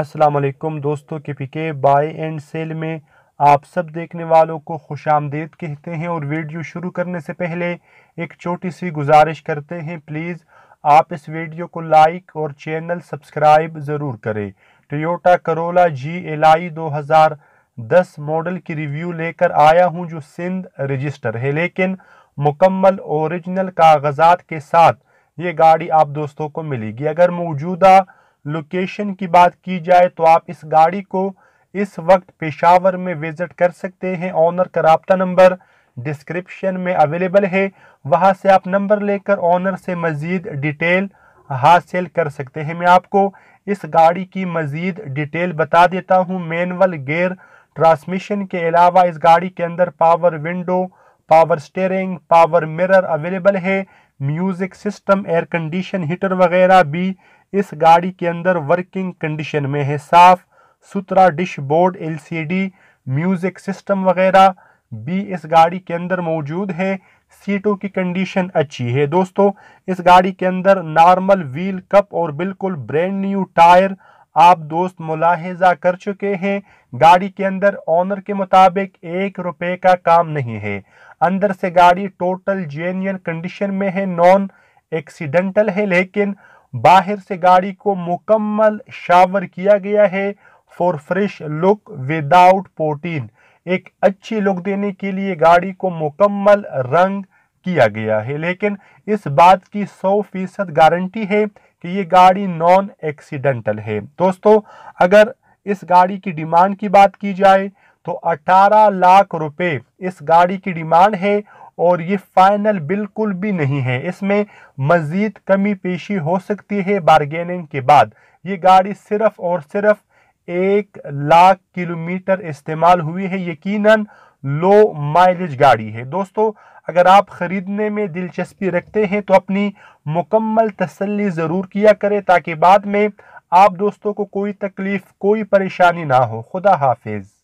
अस्सलाम वालेकुम दोस्तों के पिके बाय एंड सेल में आप सब देखने वालों को खुश आमदीद कहते हैं और वीडियो शुरू करने से पहले एक छोटी सी गुजारिश करते हैं प्लीज़ आप इस वीडियो को लाइक और चैनल सब्सक्राइब ज़रूर करें Toyota Corolla G L I दो हज़ार दस मॉडल की रिव्यू लेकर आया हूँ जो सिंध रजिस्टर है लेकिन मुकम्मल औरिजिनल कागजात के साथ ये गाड़ी आप दोस्तों को मिलेगी अगर मौजूदा लोकेशन की बात की जाए तो आप इस गाड़ी को इस वक्त पेशावर में विज़िट कर सकते हैं ऑनर का रबता नंबर डिस्क्रिप्शन में अवेलेबल है वहाँ से आप नंबर लेकर ऑनर से मज़ीद डिटेल हासिल कर सकते हैं मैं आपको इस गाड़ी की मज़ीद डिटेल बता देता हूँ मैनुअल गेयर ट्रांसमिशन के अलावा इस गाड़ी के अंदर power window power steering power mirror available है music system air condition heater वगैरह भी इस गाड़ी के अंदर वर्किंग कंडीशन में है साफ़ सुथरा डिशबोर्ड एलसीडी म्यूज़िक सिस्टम वगैरह भी इस गाड़ी के अंदर मौजूद है सीटों की कंडीशन अच्छी है दोस्तों इस गाड़ी के अंदर नॉर्मल व्हील कप और बिल्कुल ब्रांड न्यू टायर आप दोस्त मुलाहजा कर चुके हैं गाड़ी के अंदर ऑनर के मुताबिक एक रुपए का काम नहीं है अंदर से गाड़ी टोटल जेन्यन कंडीशन में है नॉन एक्सीडेंटल है लेकिन बाहर से गाड़ी को मुकम्मल शावर किया गया है फॉर फ्रेश लुक विदाउट पोटीन एक अच्छी लुक देने के लिए गाड़ी को मुकम्मल रंग किया गया है लेकिन इस बात की 100 फीसद गारंटी है कि ये गाड़ी नॉन एक्सीडेंटल है दोस्तों अगर इस गाड़ी की डिमांड की बात की जाए तो 18 लाख रुपए इस गाड़ी की डिमांड है और ये फाइनल बिल्कुल भी नहीं है इसमें मज़ीद कमी पेशी हो सकती है बारगेनिंग के बाद ये गाड़ी सिर्फ और सिर्फ एक लाख किलोमीटर इस्तेमाल हुई है यकीनन लो माइलेज गाड़ी है दोस्तों अगर आप ख़रीदने में दिलचस्पी रखते हैं तो अपनी मुकम्मल तसल्ली ज़रूर किया करें ताकि बाद में आप दोस्तों को कोई तकलीफ़ कोई परेशानी ना हो खुदा हाफिज़